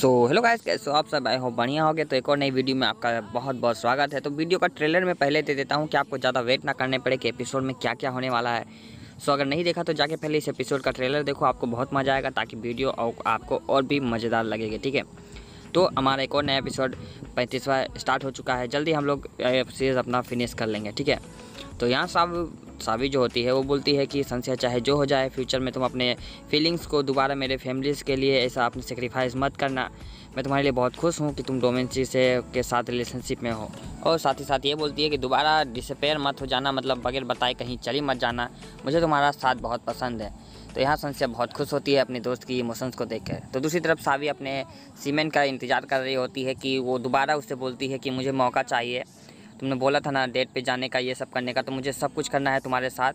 so hello guys कैसे हो आप सब आई हो बढ़िया हो गए तो एक और नई वीडियो में आपका बहुत बहुत स्वागत है तो वीडियो का ट्रेलर मैं पहले दे देता हूँ कि आपको ज़्यादा वेट ना करने पड़े कि एपिसोड में क्या क्या होने वाला है सो अगर नहीं देखा तो जाके पहले इस एपिसोड का ट्रेलर देखो आपको बहुत मज़ा आएगा ताकि वीडियो आपको और भी मज़ेदार लगेगी ठीक है तो हमारा एक और नया एपिसोड पैंतीसवा स्टार्ट हो चुका है जल्दी हम लोग सीरीज़ अपना फिनिश कर लेंगे ठीक है तो यहाँ सब सावी जो होती है वो बोलती है कि संस्या चाहे जो हो जाए फ्यूचर में तुम अपने फीलिंग्स को दोबारा मेरे फैमिलीज़ के लिए ऐसा अपने सेक्रीफाइस मत करना मैं तुम्हारे लिए बहुत खुश हूँ कि तुम डोमेंसी से के साथ रिलेशनशिप में हो और साथ ही साथ ये बोलती है कि दोबारा डिसपेयर मत हो जाना मतलब बगैर बताए कहीं चली मत जाना मुझे तुम्हारा साथ बहुत पसंद है तो यहाँ संस्या बहुत खुश होती है अपने दोस्त की इमोशंस को देखकर तो दूसरी तरफ सावी अपने सीमेंट का इंतज़ार कर रही होती है कि वो दोबारा उससे बोलती है कि मुझे मौका चाहिए तुमने बोला था ना डेट पे जाने का ये सब करने का तो मुझे सब कुछ करना है तुम्हारे साथ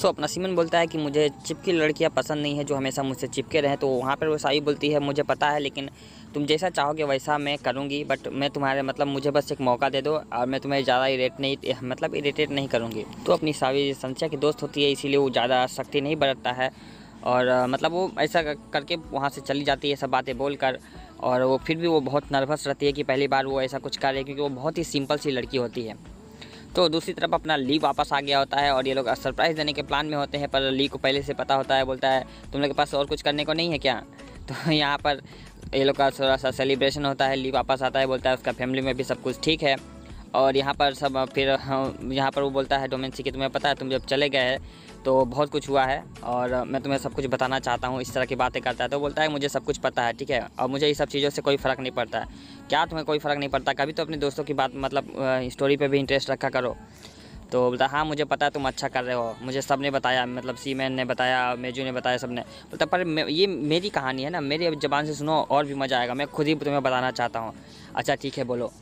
सो अपना सीमन बोलता है कि मुझे चिपकी लड़कियाँ पसंद नहीं है जो हमेशा मुझसे चिपके रहें तो वहाँ पर वो साई बोलती है मुझे पता है लेकिन तुम जैसा चाहोगे वैसा मैं करूँगी बट मैं तुम्हारे मतलब मुझे बस एक मौका दे दो और मैं तुम्हें ज़्यादा इरेट नहीं मतलब इरेटेट नहीं करूँगी तो अपनी सावी संख्या की दोस्त होती है इसीलिए वो ज़्यादा सख्ती नहीं बरतता है और मतलब वो ऐसा करके वहाँ से चली जाती है सब बातें बोल कर और वो फिर भी वो बहुत नर्वस रहती है कि पहली बार वो ऐसा कुछ कर रही है क्योंकि वो बहुत ही सिंपल सी लड़की होती है तो दूसरी तरफ अपना ली वापस आ गया होता है और ये लोग सरप्राइज़ देने के प्लान में होते हैं पर ली को पहले से पता होता है बोलता है तुम लोग के पास और कुछ करने को नहीं है क्या तो यहाँ पर ये लोग का थोड़ा सा सेलिब्रेशन होता है ली वापस आता है बोलता है उसका फैमिली में भी सब कुछ ठीक है और यहाँ पर सब फिर हाँ, यहाँ पर वो बोलता है डोमेंसी कि तुम्हें पता है तुम जब चले गए तो बहुत कुछ हुआ है और मैं तुम्हें सब कुछ बताना चाहता हूँ इस तरह की बातें करता है तो बोलता है मुझे सब कुछ पता है ठीक है और मुझे ये सब चीज़ों से कोई फ़र्क नहीं पड़ता है क्या तुम्हें कोई फ़र्क नहीं पड़ता कभी तो अपने दोस्तों की बात मतलब स्टोरी पर भी इंटरेस्ट रखा करो तो बोलता है हाँ मुझे पता है तुम अच्छा कर रहे हो मुझे सब ने बताया मतलब सीमैन ने बताया मेजू ने बताया सब ने बोलता पर ये मेरी कहानी है ना मेरी जबान से सुनो और भी मज़ा आएगा मैं खुद ही तुम्हें बताना चाहता हूँ अच्छा ठीक है बोलो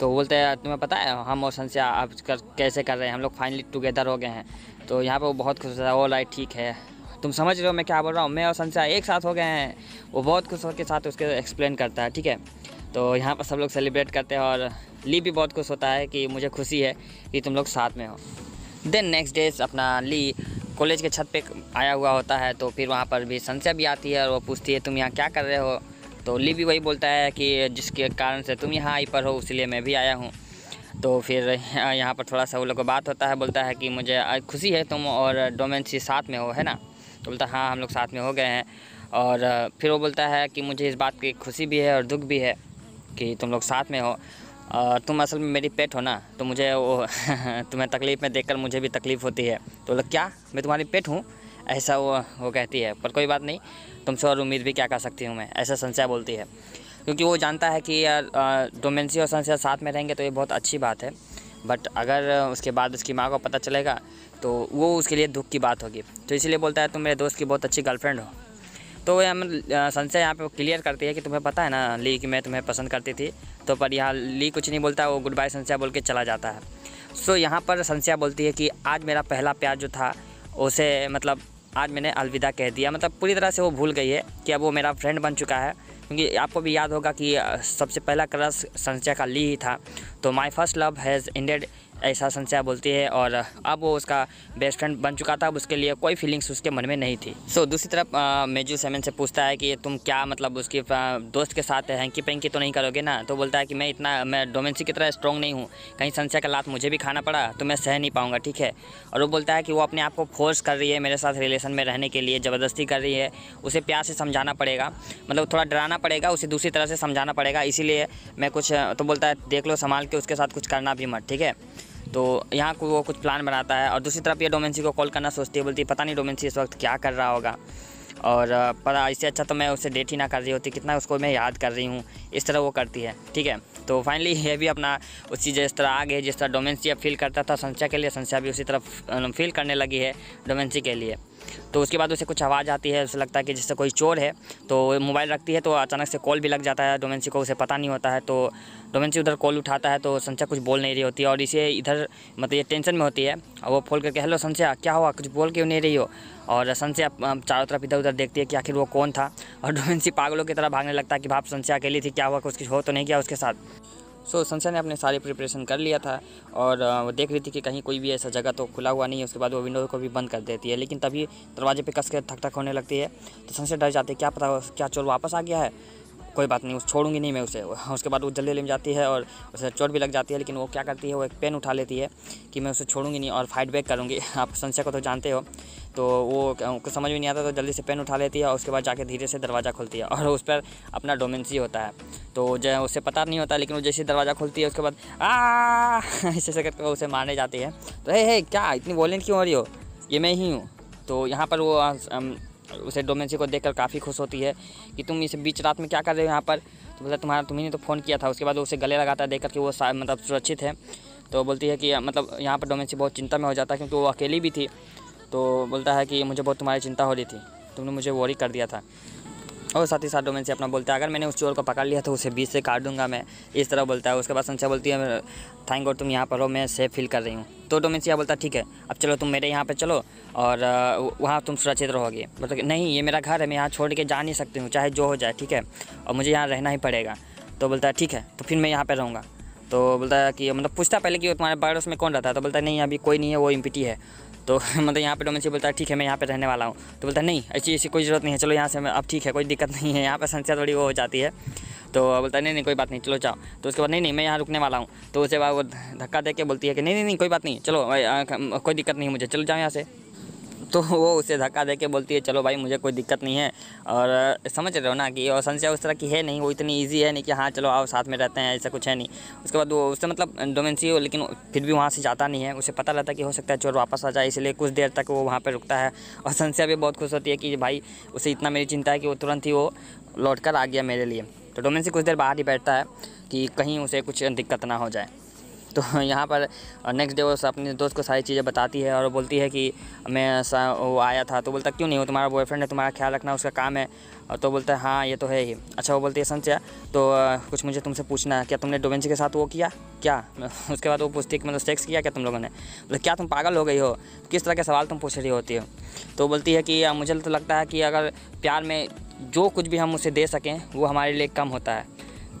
तो बोलते हैं तुम्हें पता है हम और संस्या अब कर, कैसे कर रहे हैं हम लोग फाइनली टुगेदर हो गए हैं तो यहाँ पर वो बहुत खुश होता है ओ लाइट ठीक है तुम समझ रहे हो मैं क्या बोल रहा हूँ मैं और संसा एक साथ हो गए हैं वो बहुत खुश होकर साथ उसके एक्सप्लेन करता है ठीक है तो यहाँ पर सब लोग सेलिब्रेट करते हैं और ली भी बहुत खुश होता है कि मुझे खुशी है कि तुम लोग साथ में हो देन नेक्स्ट डे अपना ली कॉलेज के छत पे आया हुआ होता है तो फिर वहाँ पर भी सनसा भी आती है और वो पूछती है तुम यहाँ क्या कर रहे हो तो ली भी वही बोलता है कि जिसके कारण से तुम यहाँ आई पर हो इसलिए मैं भी आया हूँ तो फिर यहाँ पर थोड़ा सा वो लोग को बात होता है बोलता है कि मुझे खुशी है तुम और डोमेंसी साथ में हो है ना तो बोलता हाँ हम लोग साथ में हो गए हैं और फिर वो बोलता है कि मुझे इस बात की खुशी भी है और दुख भी है कि तुम लोग साथ में हो और तुम असल में मेरी पेट हो ना तो मुझे वो तुम्हें तकलीफ़ में देखकर मुझे भी तकलीफ़ होती है तो बोला क्या मैं तुम्हारी पेट हूँ ऐसा वो वो कहती है पर कोई बात नहीं तुमसे और उम्मीद भी क्या कर सकती हूँ मैं ऐसा संशय बोलती है क्योंकि वो जानता है कि यार डोमेंसी और सनसिया साथ में रहेंगे तो ये बहुत अच्छी बात है बट अगर उसके बाद उसकी माँ को पता चलेगा तो वो उसके लिए दुख की बात होगी तो इसलिए बोलता है तुम मेरे दोस्त की बहुत अच्छी गर्लफ्रेंड हो तो वह हम संशय यहाँ पे क्लियर करती है कि तुम्हें पता है ना ली कि मैं तुम्हें पसंद करती थी तो पर यहाँ ली कुछ नहीं बोलता वो गुड बाय संशय बोल के चला जाता है सो so, यहाँ पर संशया बोलती है कि आज मेरा पहला प्यार जो था उसे मतलब आज मैंने अलविदा कह दिया मतलब पूरी तरह से वो भूल गई है कि अब वो मेरा फ्रेंड बन चुका है क्योंकि आपको भी याद होगा कि सबसे पहला क्रश संचय का ली ही था तो my first love has indeed ऐसा संशया बोलती है और अब वो उसका बेस्ट फ्रेंड बन चुका था अब उसके लिए कोई फीलिंग्स उसके मन में नहीं थी सो so, दूसरी तरफ मेजू सेमन से पूछता है कि तुम क्या मतलब उसकी दोस्त के साथ हैंकी पेंकी तो नहीं करोगे ना तो बोलता है कि मैं इतना मैं डोमेंसी की तरह स्ट्रॉन्ग नहीं हूँ कहीं संशया का लात मुझे भी खाना पड़ा तो मैं सह नहीं पाऊँगा ठीक है और वो बोलता है कि वो अपने आप को फोर्स कर रही है मेरे साथ रिलेशन में रहने के लिए ज़बरदस्ती कर रही है उसे प्यार से समझाना पड़ेगा मतलब थोड़ा डराना पड़ेगा उसे दूसरी तरह से समझाना पड़ेगा इसीलिए मैं कुछ तो बोलता है देख लो संभाल के उसके साथ कुछ करना भी मत ठीक है तो यहाँ को वो कुछ प्लान बनाता है और दूसरी तरफ ये डोमेंसी को कॉल करना सोचती है बोलती है पता नहीं डोमेंसी इस वक्त क्या कर रहा होगा और पता इससे अच्छा तो मैं उसे डेट ही ना कर रही होती कितना उसको मैं याद कर रही हूँ इस तरह वो करती है ठीक है तो फाइनली ये भी अपना उसी जिस तरह आ गए जिस तरह डोमेंसी अब फील करता था संस्या के लिए संस्या भी उसी तरफ फील करने लगी है डोमेंसी के लिए तो उसके बाद उसे कुछ आवाज़ आती है उसे लगता है कि जिससे कोई चोर है तो मोबाइल रखती है तो अचानक से कॉल भी लग जाता है डोमेंसी को उसे पता नहीं होता है तो डोमेंसी उधर कॉल उठाता है तो संचा कुछ बोल नहीं रही होती है और इसे इधर मतलब ये टेंशन में होती है और वो फोन करके हेलो संशया क्या हुआ कुछ बोल क्यों नहीं रही हो और संशया चारों तरफ इधर उधर देखती है कि आखिर वो कौन था और डोमेंसी पागलों की तरह भागने लगता है कि भाप संचया अकेली थी क्या हुआ कुछ हो तो नहीं किया उसके साथ सो संशा ने अपने सारे प्रिपरेशन कर लिया था और वो देख रही थी कि कहीं कोई भी ऐसा जगह तो खुला हुआ नहीं है उसके बाद वो विंडो को भी बंद कर देती है लेकिन तभी दरवाजे पे कस के थक थक होने लगती है तो संशय डर जाते क्या पता क्या चोर वापस आ गया है कोई बात नहीं उस छोड़ूंगी नहीं मैं उसे उसके बाद वो जल्दी जल्दी में जाती है और उसे चोट भी लग जाती है लेकिन वो क्या करती है वो एक पेन उठा लेती है कि मैं उसे छोड़ूंगी नहीं और फाइट बैक करूँगी आप संशय को तो जानते हो तो वो उनको समझ में नहीं आता तो जल्दी से पेन उठा लेती है और उसके बाद जाके धीरे से दरवाज़ा खोलती है और उस पर अपना डोमेंसी होता है तो जो उसे पता नहीं होता लेकिन वो जैसे दरवाज़ा खोलती है उसके बाद आ ऐसे ऐसे करके उसे मारने जाती है तो हे क्या इतनी वॉलेंट क्यों हो रही हो ये मैं ही हूँ तो यहाँ पर वो उसे डोमेंसी को देखकर काफ़ी खुश होती है कि तुम इसे बीच रात में क्या कर रहे हो यहाँ पर तो बोलता तुम्हारा तुम्हें नहीं तो फ़ोन किया था उसके बाद उसे गले लगाता है देख करके वो मतलब सुरक्षित है तो बोलती है कि मतलब यहाँ पर डोमेंसी बहुत चिंता में हो जाता है क्योंकि वो अकेली भी थी तो बोलता है कि मुझे बहुत तुम्हारी चिंता हो रही थी तुमने मुझे वरी कर दिया था और साथ ही साथ डोमेन से अपना बोलता है अगर मैंने उस चोर को पकड़ लिया तो उसे बीच से काट दूंगा मैं इस तरह बोलता है उसके बाद संचा बोलती है थैंक गॉड तुम यहाँ पर हो मैं सेफ फील कर रही हूँ तो से बोलता ठीक है अब चलो तुम मेरे यहाँ पर चलो और वहाँ तुम सुरक्षित रहोगे बोलते मतलब नहीं ये मेरा घर है मैं यहाँ छोड़ के जा नहीं सकती हूँ चाहे जो हो जाए ठीक है और मुझे यहाँ रहना ही पड़ेगा तो बोलता है ठीक है तो फिर मैं यहाँ पर रहूँगा तो बोलता है कि मतलब पूछता पहले कि तुम्हारे पड़ोस में कौन रहता है तो बोलता है नहीं अभी कोई नहीं है वो इम्पिटी है तो मतलब यहाँ पे डोमेसी बोलता है ठीक है मैं यहाँ पे रहने वाला हूँ तो बोलता है नहीं ऐसी ऐसी कोई ज़रूरत नहीं है चलो यहाँ से अब ठीक है कोई दिक्कत नहीं है यहाँ पर संस्या थोड़ी वो हो जाती है तो बोलता है नहीं नहीं कोई बात नहीं चलो जाओ तो उसके बाद नहीं नहीं मैं यहाँ रुकने वाला हूँ तो उसके बाद वो धक्का दे के बोलती है कि नहीं नहीं नहीं कोई बात नहीं चलो कोई दिक्कत नहीं मुझे चलो जाओ यहाँ से तो वो उसे धक्का दे के बोलती है चलो भाई मुझे कोई दिक्कत नहीं है और समझ रहे हो ना कि और संशय उस तरह की है नहीं वो इतनी ईजी है नहीं कि हाँ चलो आओ साथ में रहते हैं ऐसा कुछ है नहीं उसके बाद वो उससे मतलब डोमेंसी हो लेकिन फिर भी वहाँ से जाता नहीं है उसे पता रहता कि हो सकता है चोर वापस आ जाए इसलिए कुछ देर तक वो वहाँ पर रुकता है और संशय भी बहुत खुश होती है कि भाई उसे इतना मेरी चिंता है कि वो तुरंत ही वो लौट कर आ गया मेरे लिए तो डोमेंसी कुछ देर बाहर ही बैठता है कि कहीं उसे कुछ दिक्कत ना हो जाए तो यहाँ पर नेक्स्ट डे वो अपने दोस्त को सारी चीज़ें बताती है और बोलती है कि मैं वो आया था तो बोलता क्यों नहीं वो तुम्हारा बॉयफ्रेंड है तुम्हारा ख्याल रखना उसका काम है तो बोलता है हाँ ये तो है ही अच्छा वो बोलती है संचया तो कुछ मुझे तुमसे पूछना है क्या तुमने डोवेंसी के साथ वो किया क्या उसके बाद वो पूछती है कि मतलब सेक्स किया क्या तुम लोगों ने बोले क्या तुम पागल हो गई हो किस तरह के सवाल तुम पूछ रही होती हो तो बोलती है कि मुझे तो लगता है कि अगर प्यार में जो कुछ भी हम उसे दे सकें वो हमारे लिए कम होता है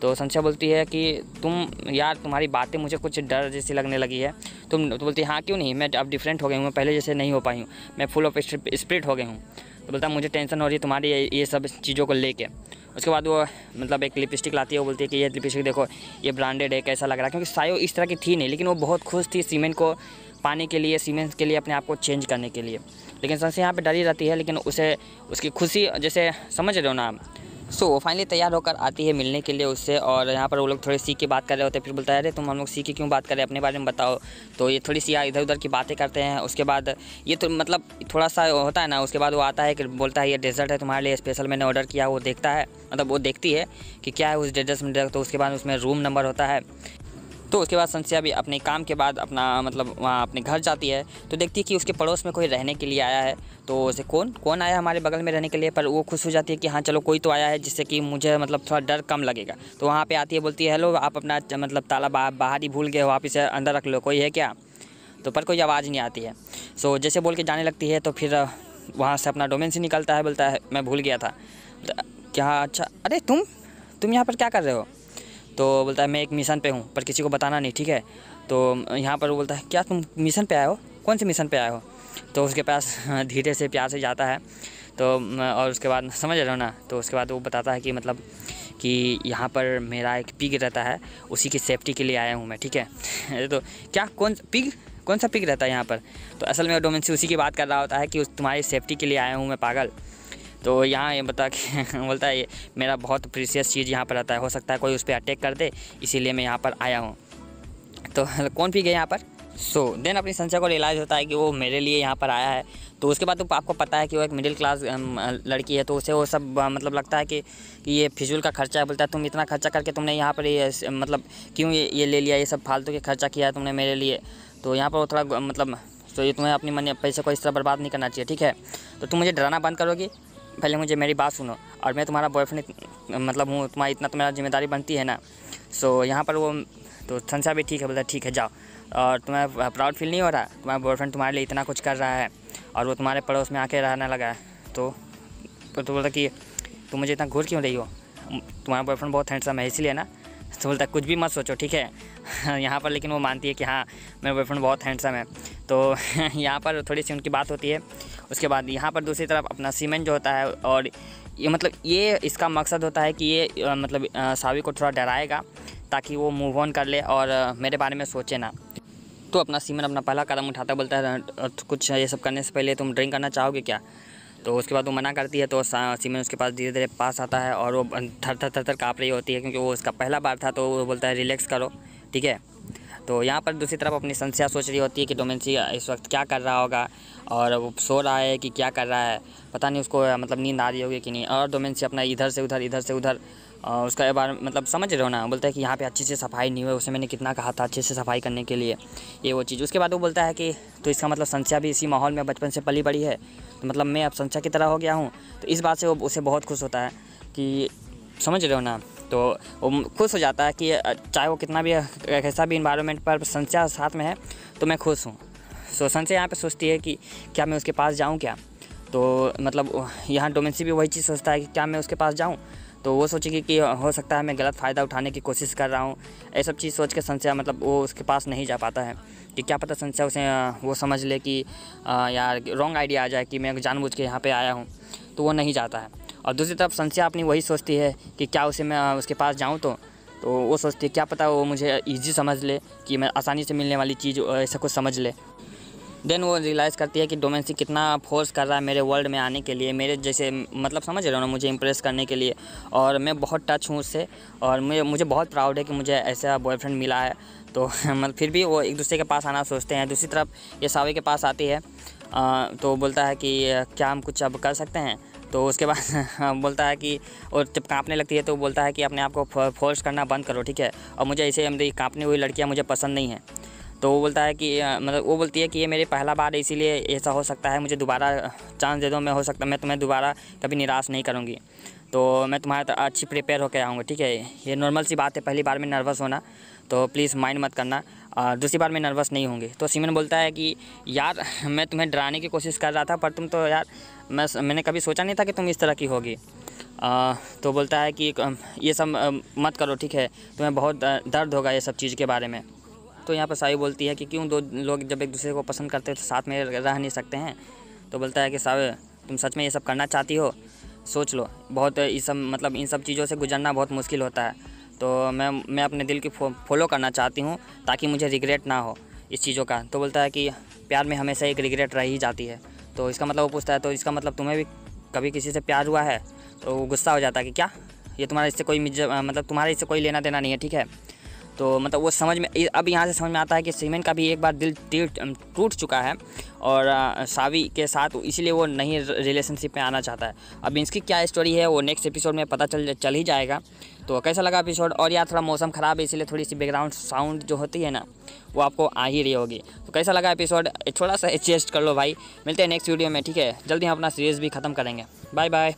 तो संशा बोलती है कि तुम यार तुम्हारी बातें मुझे कुछ डर जैसी लगने लगी है तुम तो बोलती है हाँ क्यों नहीं मैं अब डिफरेंट हो गई हूँ मैं पहले जैसे नहीं हो पाई हूँ मैं फुल ऑफ स्प्रिट हो गई हूँ तो बोलता मुझे टेंशन हो रही है तुम्हारी ये सब चीज़ों को लेके उसके बाद वो मतलब एक लिपस्टिक लाती है वो बोलती है कि ये लिपस्टिक देखो ये ब्रांडेड है कैसा लग रहा है क्योंकि सायो इस तरह की थी नहीं लेकिन वो बहुत खुश थी सीमेंट को पाने के लिए सीमेंट के लिए अपने आप को चेंज करने के लिए लेकिन सबसे यहाँ पर डरी रहती है लेकिन उसे उसकी खुशी जैसे समझ रहे हो ना आप सो so, फाइनली तैयार होकर आती है मिलने के लिए उससे और यहाँ पर वो लोग थोड़ी सी की बात कर रहे होते हैं फिर बोलता है अरे तुम हम लोग सी की क्यों बात कर रहे अपने बारे में बताओ तो ये थोड़ी सी इधर उधर की बातें करते हैं उसके बाद ये तो मतलब थोड़ा सा होता है ना उसके बाद वो आता है कि बोलता है ये डेजर्ट है तुम्हारे लिए स्पेशल मैंने ऑर्डर किया वो देखता है मतलब वो देखती है कि क्या है उस डेजर्ट में तो उसके बाद उसमें रूम नंबर होता है तो उसके बाद संस्या भी अपने काम के बाद अपना मतलब वहाँ अपने घर जाती है तो देखती है कि उसके पड़ोस में कोई रहने के लिए आया है तो उसे कौन कौन आया हमारे बगल में रहने के लिए पर वो खुश हो जाती है कि हाँ चलो कोई तो आया है जिससे कि मुझे मतलब थोड़ा डर कम लगेगा तो वहाँ पर आती है बोलती है हेलो आप अपना मतलब ताला बा, बाहर ही भूल गए हो आप इसे अंदर रख लो कोई है क्या तो पर कोई आवाज़ नहीं आती है सो जैसे बोल के जाने लगती है तो फिर वहाँ से अपना डोमेन से निकलता है बोलता है मैं भूल गया था तो, क्या अच्छा अरे तुम तुम यहाँ पर क्या कर रहे हो तो बोलता है मैं एक मिशन पे हूँ पर किसी को बताना नहीं ठीक है तो यहाँ पर वो बोलता है क्या तुम मिशन पे आए हो कौन से मिशन पे आए हो तो उसके पास धीरे से प्यार से जाता है तो और उसके बाद समझ रहे हो ना तो उसके बाद वो बताता है कि मतलब कि यहाँ पर मेरा एक पिग रहता है उसी की सेफ्टी के लिए आया हूँ मैं ठीक है तो क्या कौन पिग कौन सा पिक रहता है यहाँ पर तो असल में डोमेंसी उसी की बात कर रहा होता है कि उस तुम्हारी सेफ्टी के लिए आया हूँ मैं पागल तो यहाँ ये बता के बोलता है मेरा बहुत प्रीसियस चीज़ यहाँ पर रहता है हो सकता है कोई उस पर अटैक कर दे इसीलिए मैं यहाँ पर आया हूँ तो कौन पी गया यहाँ पर सो so, देन अपनी संशय को रियलाइज़ होता है कि वो मेरे लिए यहाँ पर आया है तो उसके बाद तो आपको पता है कि वो एक मिडिल क्लास लड़की है तो उसे वो सब मतलब लगता है कि, कि ये फिजूल का खर्चा है बोलता है तुम इतना खर्चा करके तुमने यहाँ पर ये मतलब क्यों ये, ये ले लिया ये सब फालतू के खर्चा किया है तुमने मेरे लिए तो यहाँ पर वो थोड़ा मतलब तो ये तुम्हें अपने मन पैसे को इस तरह बर्बाद नहीं करना चाहिए ठीक है तो तुम मुझे डराना बंद करोगी पहले मुझे मेरी बात सुनो और मैं तुम्हारा बॉयफ्रेंड मतलब हूँ तुम्हारी इतना तो मेरा जिम्मेदारी बनती है ना सो यहाँ पर वो तो संसा भी ठीक है बोलता ठीक है जाओ और तुम्हें प्राउड फील नहीं हो रहा तुम्हारा बॉयफ्रेंड तुम्हारे लिए इतना कुछ कर रहा है और वो तुम्हारे पड़ोस में आके रहने लगा है तो तो, तो बोलता कि तुम मुझे इतना घूर क्यों रही हो तुम्हारा बॉयफ्रेंड बहुत हैंडसम है इसीलिए ना तो बोलता कुछ भी मत सोचो ठीक है यहाँ पर लेकिन वो मानती है कि हाँ मेरा बॉयफ्रेंड बहुत हैंडसम है तो यहाँ पर थोड़ी सी उनकी बात होती है उसके बाद यहाँ पर दूसरी तरफ अपना सीमेंट जो होता है और ये मतलब ये इसका मकसद होता है कि ये मतलब सावी को थोड़ा डराएगा ताकि वो मूव ऑन कर ले और मेरे बारे में सोचे ना तो अपना सीमन अपना पहला कदम उठाता बोलता है कुछ ये सब करने से पहले तुम ड्रिंक करना चाहोगे क्या तो उसके बाद वो मना करती है तो सीमन उसके पास धीरे धीरे पास आता है और वो थर थर थर थर काँप रही होती है क्योंकि वो उसका पहला बार था तो वो बोलता है रिलैक्स करो ठीक है तो यहाँ पर दूसरी तरफ अपनी संस्या सोच रही होती है कि डोमेंसी इस वक्त क्या कर रहा होगा और वो सो रहा है कि क्या कर रहा है पता नहीं उसको मतलब नींद आ रही होगी कि नहीं और डोमेंसी अपना इधर से उधर इधर से उधर उसका बार मतलब समझ रहे हो ना बोलता है कि यहाँ पे अच्छे से सफाई नहीं हुई उसे मैंने कितना कहा था अच्छे से सफाई करने के लिए ये वो चीज़ उसके बाद वो बोलता है कि तो इसका मतलब संस्या भी इसी माहौल में बचपन से पली बड़ी है तो मतलब मैं अब संस्या की तरह हो गया हूँ तो इस बात से वो उसे बहुत खुश होता है कि समझ रहे हो ना तो वो खुश हो जाता है कि चाहे वो कितना भी कैसा भी इन्वायरमेंट पर संस्या साथ में है तो मैं खुश हूँ सो संस्या यहाँ पे सोचती है कि क्या मैं उसके पास जाऊँ क्या तो मतलब यहाँ डोमेंसी भी वही चीज़ सोचता है कि क्या मैं उसके पास जाऊँ तो वो सोचेगी कि हो सकता है मैं गलत फ़ायदा उठाने की कोशिश कर रहा हूँ ये सब चीज़ सोच के संशय मतलब वो उसके पास नहीं जा पाता है कि क्या पता संशय उसे वो समझ ले कि यार रॉन्ग आइडिया आ जाए कि मैं जानबूझ के यहाँ पे आया हूँ तो वो नहीं जाता है और दूसरी तरफ संस्या अपनी वही सोचती है कि क्या उसे मैं उसके पास जाऊँ तो तो वो सोचती है क्या पता वो मुझे ईजी समझ ले कि मैं आसानी से मिलने वाली चीज़ ऐसा कुछ समझ ले देन वो रियलाइज़ करती है कि डोमेंसी कितना फोर्स कर रहा है मेरे वर्ल्ड में आने के लिए मेरे जैसे मतलब समझ रहे हो ना मुझे इम्प्रेस करने के लिए और मैं बहुत टच हूँ उससे और मुझे मुझे बहुत प्राउड है कि मुझे ऐसा बॉयफ्रेंड मिला है तो मतलब फिर भी वो एक दूसरे के पास आना सोचते हैं दूसरी तरफ ये सावे के पास आती है आ, तो बोलता है कि क्या हम कुछ अब कर सकते हैं तो उसके बाद बोलता है कि और जब कांपने लगती है तो बोलता है कि अपने आप को फोर्स करना बंद करो ठीक है और मुझे इसे मेरी कांपनी हुई लड़कियाँ मुझे पसंद नहीं है तो वो बोलता है कि मतलब वो बोलती है कि ये मेरे पहला बार है इसीलिए ऐसा हो सकता है मुझे दोबारा चांस दे दो मैं हो सकता मैं तुम्हें दोबारा कभी निराश नहीं करूँगी तो मैं तुम्हारा अच्छी प्रिपेयर होकर आऊँगा ठीक है ये नॉर्मल सी बात है पहली बार में नर्वस होना तो प्लीज़ माइंड मत करना और दूसरी बार में नर्वस नहीं होंगे तो सीमन बोलता है कि यार मैं तुम्हें डराने की कोशिश कर रहा था पर तुम तो यार मैं मैंने कभी सोचा नहीं था कि तुम इस तरह की होगी आ, तो बोलता है कि ये सब मत करो ठीक है तुम्हें बहुत दर्द होगा ये सब चीज़ के बारे में तो यहाँ पर साई बोलती है कि क्यों दो लोग जब एक दूसरे को पसंद करते हैं तो साथ में रह नहीं सकते हैं तो बोलता है कि साहब तुम सच में ये सब करना चाहती हो सोच लो बहुत इस सब मतलब इन सब चीज़ों से गुजरना बहुत मुश्किल होता है तो मैं मैं अपने दिल की फो, फॉलो करना चाहती हूँ ताकि मुझे रिग्रेट ना हो इस चीज़ों का तो बोलता है कि प्यार में हमेशा एक रिग्रेट रह ही जाती है तो इसका मतलब वो पूछता है तो इसका मतलब तुम्हें भी कभी किसी से प्यार हुआ है तो वो गुस्सा हो जाता है कि क्या ये तुम्हारा इससे कोई मतलब तुम्हारा इससे कोई लेना देना नहीं है ठीक है तो मतलब वो समझ में अब यहाँ से समझ में आता है कि सीमेंट का भी एक बार दिल टूट चुका है और सावी के साथ इसीलिए वो नहीं रिलेशनशिप में आना चाहता है अब इसकी क्या स्टोरी है वो नेक्स्ट एपिसोड में पता चल चल ही जाएगा तो कैसा लगा एपिसोड और यार थोड़ा मौसम ख़राब है इसीलिए थोड़ी सी बैकग्राउंड साउंड जो होती है ना वो आपको आ ही रही होगी तो कैसा लगा एपिसोड थोड़ा सा एडजस्ट कर लो भाई मिलते हैं नेक्स्ट वीडियो में ठीक है जल्दी हम अपना सीरीज़ भी ख़त्म करेंगे बाय बाय